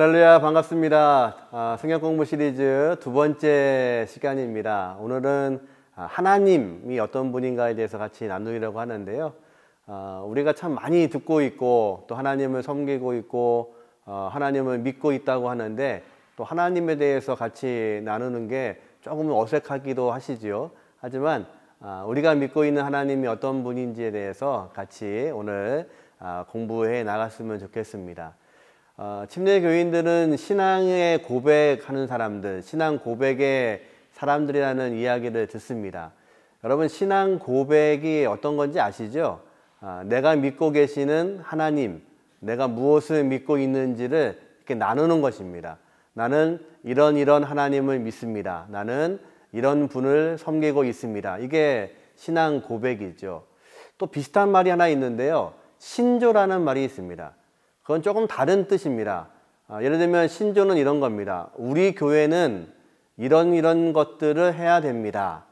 할렐루야 반갑습니다. 아, 성경 공부 시리즈 두 번째 시간입니다. 오늘은 아, 하나님이 어떤 분인가에 대해서 같이 나누려고 하는데요. 아, 우리가 참 많이 듣고 있고 또 하나님을 섬기고 있고 어, 하나님을 믿고 있다고 하는데 또 하나님에 대해서 같이 나누는 게 조금 어색하기도 하시지요. 하지만 아, 우리가 믿고 있는 하나님이 어떤 분인지에 대해서 같이 오늘 아, 공부해 나갔으면 좋겠습니다. 어, 침례 교인들은 신앙의 고백하는 사람들, 신앙 고백의 사람들이라는 이야기를 듣습니다. 여러분 신앙 고백이 어떤 건지 아시죠? 아, 내가 믿고 계시는 하나님, 내가 무엇을 믿고 있는지를 이렇게 나누는 것입니다. 나는 이런 이런 하나님을 믿습니다. 나는 이런 분을 섬기고 있습니다. 이게 신앙 고백이죠. 또 비슷한 말이 하나 있는데요. 신조라는 말이 있습니다. 그건 조금 다른 뜻입니다. 아, 예를 들면 신조는 이런 겁니다. 우리 교회는 이런 이런 것들을 해야 됩니다.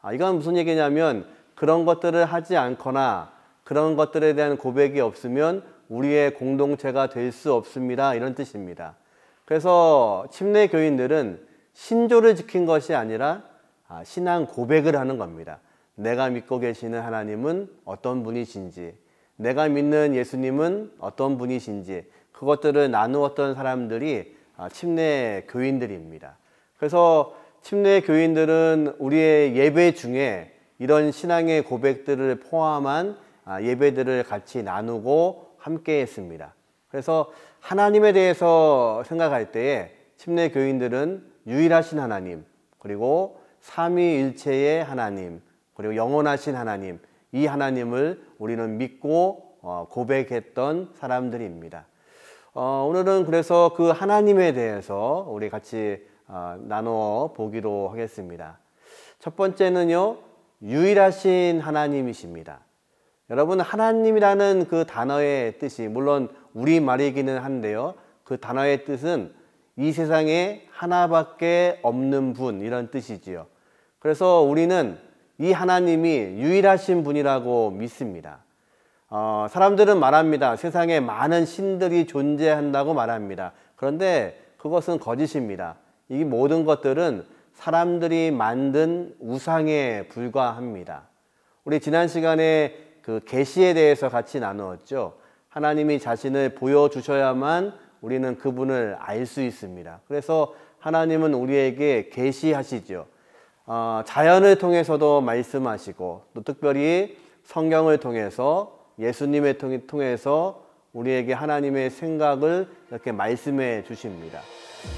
아, 이건 무슨 얘기냐면 그런 것들을 하지 않거나 그런 것들에 대한 고백이 없으면 우리의 공동체가 될 수 없습니다. 이런 뜻입니다. 그래서 침례 교인들은 신조를 지킨 것이 아니라 아, 신앙 고백을 하는 겁니다. 내가 믿고 계시는 하나님은 어떤 분이신지, 내가 믿는 예수님은 어떤 분이신지 그것들을 나누었던 사람들이 아, 침례 교인들입니다. 그래서 침례 교인들은 우리의 예배 중에 이런 신앙의 고백들을 포함한 아, 예배들을 같이 나누고 함께 했습니다. 그래서 하나님에 대해서 생각할 때에 침례 교인들은 유일하신 하나님, 그리고 삼위일체의 하나님, 그리고 영원하신 하나님, 이 하나님을 우리는 믿고 어, 고백했던 사람들입니다. 어, 오늘은 그래서 그 하나님에 대해서 우리 같이 어, 나누어 보기로 하겠습니다. 첫 번째는요, 유일하신 하나님이십니다. 여러분, 하나님이라는 그 단어의 뜻이, 물론 우리말이기는 한데요, 그 단어의 뜻은 이 세상에 하나밖에 없는 분, 이런 뜻이지요. 그래서 우리는 이 하나님이 유일하신 분이라고 믿습니다. 어, 사람들은 말합니다. 세상에 많은 신들이 존재한다고 말합니다. 그런데 그것은 거짓입니다. 이 모든 것들은 사람들이 만든 우상에 불과합니다. 우리 지난 시간에 그 계시에 대해서 같이 나누었죠. 하나님이 자신을 보여주셔야만 우리는 그분을 알 수 있습니다. 그래서 하나님은 우리에게 계시하시죠. 어, 자연을 통해서도 말씀하시고 또 특별히 성경을 통해서 예수님을 통해서 우리에게 하나님의 생각을 이렇게 말씀해 주십니다.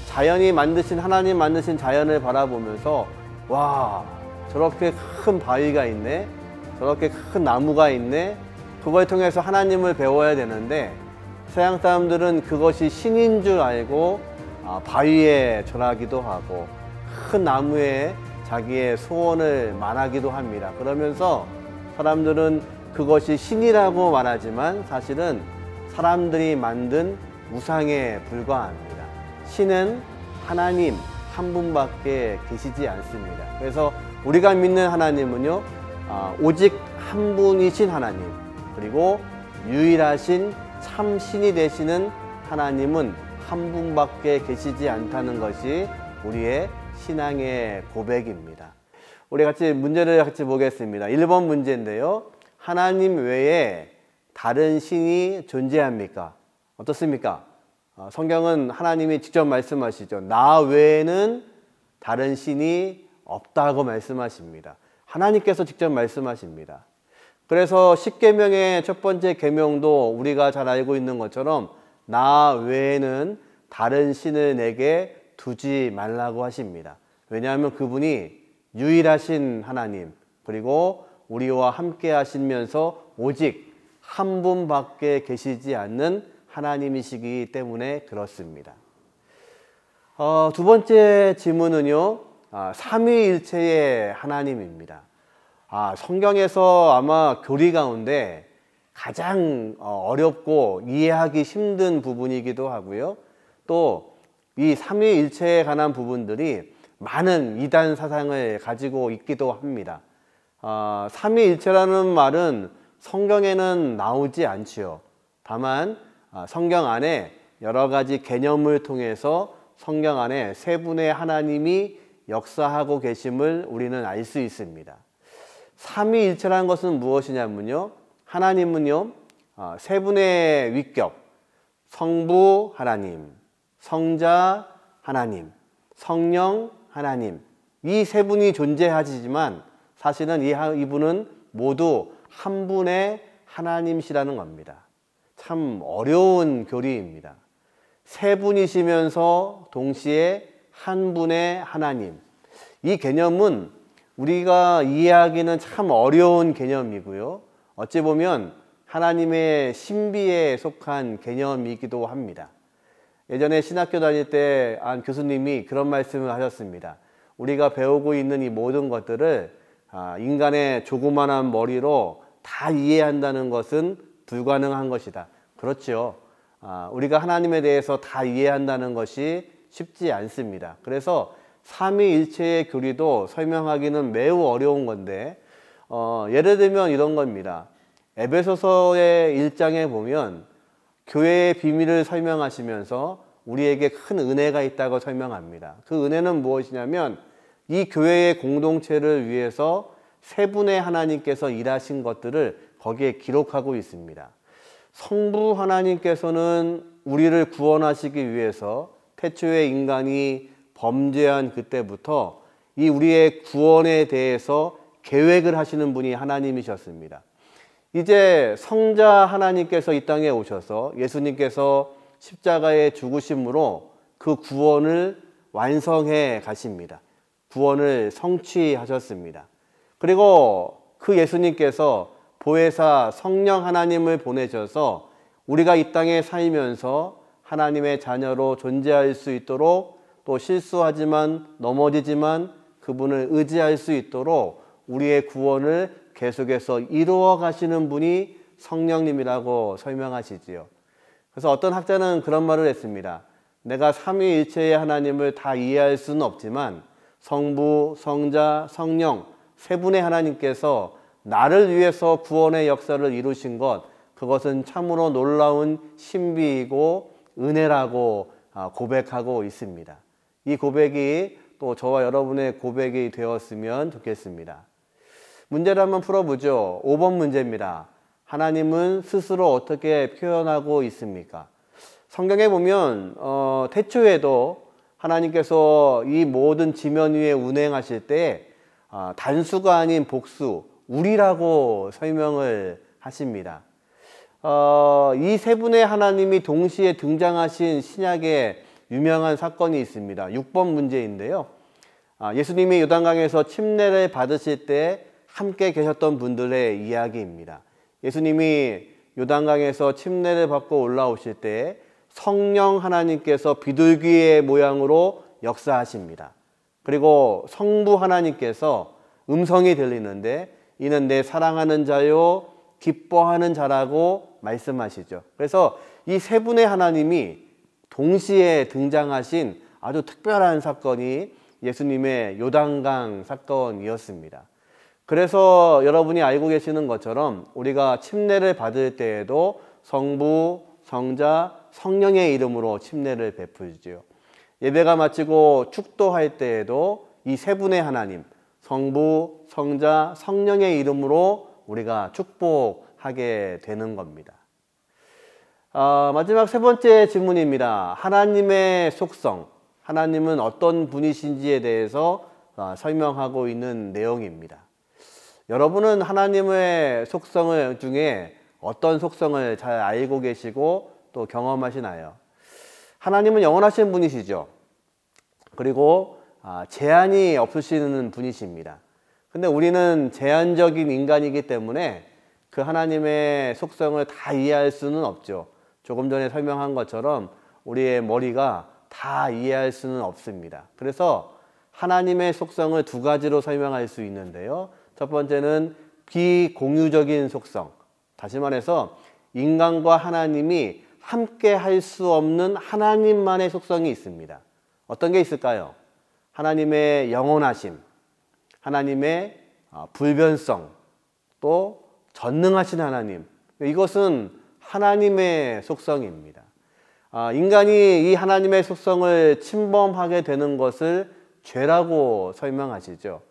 자연이 만드신 하나님 만드신 자연을 바라보면서 와 저렇게 큰 바위가 있네 저렇게 큰 나무가 있네 그걸 통해서 하나님을 배워야 되는데 서양 사람들은 그것이 신인 줄 알고 아, 바위에 절하기도 하고 큰 나무에 자기의 소원을 말하기도 합니다. 그러면서 사람들은 그것이 신이라고 말하지만 사실은 사람들이 만든 우상에 불과합니다. 신은 하나님 한 분밖에 계시지 않습니다. 그래서 우리가 믿는 하나님은요, 아, 오직 한 분이신 하나님, 그리고 유일하신 참신이 되시는 하나님은 한 분밖에 계시지 않다는 것이 우리의 신앙의 고백입니다. 우리 같이 문제를 같이 보겠습니다. 1번 문제인데요. 하나님 외에 다른 신이 존재합니까? 어떻습니까? 어, 성경은 하나님이 직접 말씀하시죠. 나 외에는 다른 신이 없다고 말씀하십니다. 하나님께서 직접 말씀하십니다. 그래서 십계명의 첫 번째 계명도 우리가 잘 알고 있는 것처럼 나 외에는 다른 신을 내게 두지 말라고 하십니다. 왜냐하면 그분이 유일하신 하나님 그리고 우리와 함께 하시면서 오직 한 분밖에 계시지 않는 하나님이시기 때문에 그렇습니다. 어, 두 번째 질문은요. 아, 삼위일체의 하나님입니다. 아, 성경에서 아마 교리 가운데 가장 어, 어렵고 이해하기 힘든 부분이기도 하고요. 또이 삼위일체에 관한 부분들이 많은 이단 사상을 가지고 있기도 합니다. 어, 삼위일체라는 말은 성경에는 나오지 않지요. 다만 어, 성경 안에 여러 가지 개념을 통해서 성경 안에 세 분의 하나님이 역사하고 계심을 우리는 알 수 있습니다. 삼위일체라는 것은 무엇이냐면요. 하나님은요. 어, 세 분의 위격 성부 하나님, 성자 하나님, 성령 하나님 이 세 분이 존재하시지만 사실은 이 이분은 모두 한 분의 하나님시라는 겁니다. 참 어려운 교리입니다. 세 분이시면서 동시에 한 분의 하나님. 이 개념은 우리가 이해하기는 참 어려운 개념이고요. 어찌 보면 하나님의 신비에 속한 개념이기도 합니다. 예전에 신학교 다닐 때 한 교수님이 그런 말씀을 하셨습니다. 우리가 배우고 있는 이 모든 것들을 아, 인간의 조그만한 머리로 다 이해한다는 것은 불가능한 것이다. 그렇지요. 아, 우리가 하나님에 대해서 다 이해한다는 것이 쉽지 않습니다. 그래서 삼위일체의 교리도 설명하기는 매우 어려운 건데 어, 예를 들면 이런 겁니다. 에베소서의 1장에 보면 교회의 비밀을 설명하시면서 우리에게 큰 은혜가 있다고 설명합니다. 그 은혜는 무엇이냐면 이 교회의 공동체를 위해서 세 분의 하나님께서 일하신 것들을 거기에 기록하고 있습니다. 성부 하나님께서는 우리를 구원하시기 위해서 태초의 인간이 범죄한 그때부터 이 우리의 구원에 대해서 계획을 하시는 분이 하나님이셨습니다. 이제 성자 하나님께서 이 땅에 오셔서 예수님께서 십자가에 죽으심으로 그 구원을 완성해 가십니다. 구원을 성취하셨습니다. 그리고 그 예수님께서 보혜사 성령 하나님을 보내셔서 우리가 이 땅에 살면서 하나님의 자녀로 존재할 수 있도록 또 실수하지만 넘어지지만 그분을 의지할 수 있도록 우리의 구원을 계속해서 이루어 가시는 분이 성령님이라고 설명하시지요. 그래서 어떤 학자는 그런 말을 했습니다. 내가 삼위일체의 하나님을 다 이해할 수는 없지만 성부, 성자, 성령 세 분의 하나님께서 나를 위해서 구원의 역사를 이루신 것 그것은 참으로 놀라운 신비이고 은혜라고 아, 고백하고 있습니다. 이 고백이 또 저와 여러분의 고백이 되었으면 좋겠습니다. 문제를 한번 풀어보죠. 5번 문제입니다. 하나님은 스스로 어떻게 표현하고 있습니까? 성경에 보면 어, 태초에도 하나님께서 이 모든 지면 위에 운행하실 때 어, 단수가 아닌 복수, 우리라고 설명을 하십니다. 어, 이 세 분의 하나님이 동시에 등장하신 신약에 유명한 사건이 있습니다. 6번 문제인데요. 아, 예수님이 요단강에서 침례를 받으실 때 함께 계셨던 분들의 이야기입니다. 예수님이 요단강에서 침례를 받고 올라오실 때 성령 하나님께서 비둘기의 모양으로 역사하십니다. 그리고 성부 하나님께서 음성이 들리는데 이는 내 사랑하는 자요 기뻐하는 자라고 말씀하시죠. 그래서 이 세 분의 하나님이 동시에 등장하신 아주 특별한 사건이 예수님의 요단강 사건이었습니다. 그래서 여러분이 알고 계시는 것처럼 우리가 침례를 받을 때에도 성부, 성자, 성령의 이름으로 침례를 베풀지요. 예배가 마치고 축도할 때에도 이 세 분의 하나님, 성부, 성자, 성령의 이름으로 우리가 축복하게 되는 겁니다. 어, 마지막 세 번째 질문입니다. 하나님의 속성, 하나님은 어떤 분이신지에 대해서 아, 설명하고 있는 내용입니다. 여러분은 하나님의 속성을 중에 어떤 속성을 잘 알고 계시고 또 경험하시나요? 하나님은 영원하신 분이시죠. 그리고 아, 제한이 없으시는 분이십니다. 근데 우리는 제한적인 인간이기 때문에 그 하나님의 속성을 다 이해할 수는 없죠. 조금 전에 설명한 것처럼 우리의 머리가 다 이해할 수는 없습니다. 그래서 하나님의 속성을 두 가지로 설명할 수 있는데요. 첫 번째는 비공유적인 속성. 다시 말해서 인간과 하나님이 함께 할 수 없는 하나님만의 속성이 있습니다. 어떤 게 있을까요? 하나님의 영원하심, 하나님의 어, 불변성, 또 전능하신 하나님. 이것은 하나님의 속성입니다. 아, 인간이 이 하나님의 속성을 침범하게 되는 것을 죄라고 설명하시죠.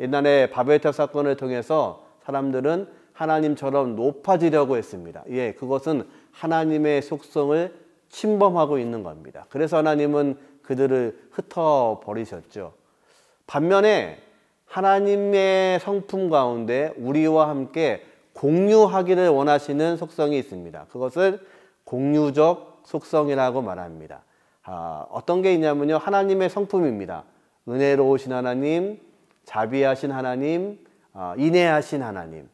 옛날에 바벨탑 사건을 통해서 사람들은 하나님처럼 높아지려고 했습니다. 예, 그것은 하나님의 속성을 침범하고 있는 겁니다. 그래서 하나님은 그들을 흩어버리셨죠. 반면에 하나님의 성품 가운데 우리와 함께 공유하기를 원하시는 속성이 있습니다. 그것을 공유적 속성이라고 말합니다. 아, 어떤 게 있냐면요. 하나님의 성품입니다. 은혜로우신 하나님, 자비하신 하나님, 아, 인애하신 하나님.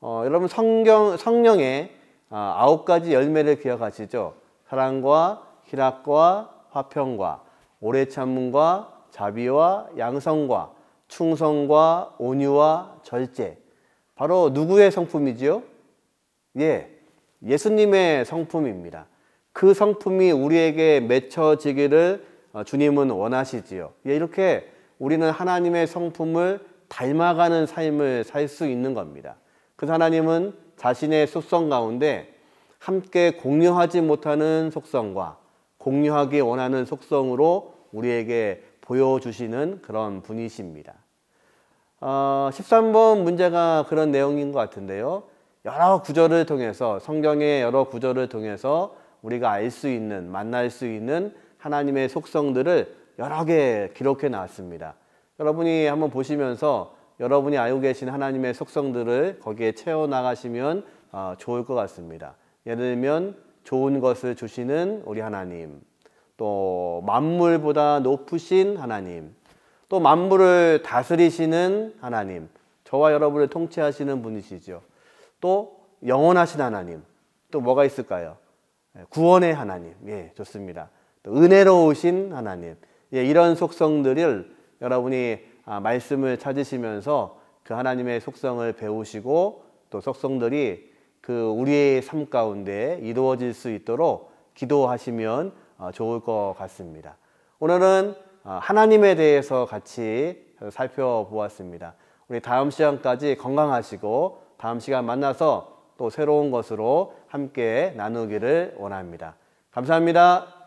어, 여러분 성경 성령의 아, 아홉 가지 열매를 기억하시죠? 사랑과 희락과 화평과 오래 참음과 자비와 양성과 충성과 온유와 절제. 바로 누구의 성품이지요? 예. 예수님의 성품입니다. 그 성품이 우리에게 맺혀지기를 어, 주님은 원하시지요. 예, 이렇게 우리는 하나님의 성품을 닮아가는 삶을 살 수 있는 겁니다. 그래서 하나님은 자신의 속성 가운데 함께 공유하지 못하는 속성과 공유하기 원하는 속성으로 우리에게 보여주시는 그런 분이십니다. 어, 13번 문제가 그런 내용인 것 같은데요. 여러 구절을 통해서 성경의 여러 구절을 통해서 우리가 알 수 있는 만날 수 있는 하나님의 속성들을 여러 개 기록해 놨습니다. 여러분이 한번 보시면서 여러분이 알고 계신 하나님의 속성들을 거기에 채워 나가시면 어, 좋을 것 같습니다. 예를 들면 좋은 것을 주시는 우리 하나님, 또 만물보다 높으신 하나님, 또 만물을 다스리시는 하나님, 저와 여러분을 통치하시는 분이시죠. 또 영원하신 하나님, 또 뭐가 있을까요? 예, 구원의 하나님, 예, 좋습니다. 또 은혜로우신 하나님, 예, 이런 속성들을 여러분이 아, 말씀을 찾으시면서 그 하나님의 속성을 배우시고 또 속성들이 그 우리의 삶 가운데 이루어질 수 있도록 기도하시면 어, 좋을 것 같습니다. 오늘은 어, 하나님에 대해서 같이 살펴보았습니다. 우리 다음 시간까지 건강하시고 다음 시간 만나서 또 새로운 것으로 함께 나누기를 원합니다. 감사합니다.